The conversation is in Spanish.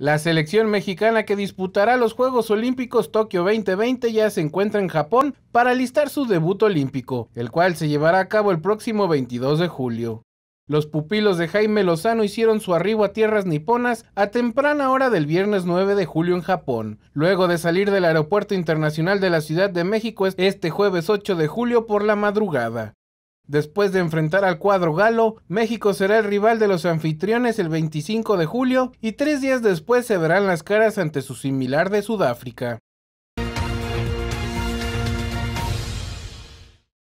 La selección mexicana que disputará los Juegos Olímpicos Tokio 2020 ya se encuentra en Japón para listar su debut olímpico, el cual se llevará a cabo el próximo 22 de julio. Los pupilos de Jaime Lozano hicieron su arribo a tierras niponas a temprana hora del viernes 9 de julio en Japón, luego de salir del Aeropuerto Internacional de la Ciudad de México este jueves 8 de julio por la madrugada. Después de enfrentar al cuadro galo, México será el rival de los anfitriones el 25 de julio y tres días después se verán las caras ante su similar de Sudáfrica.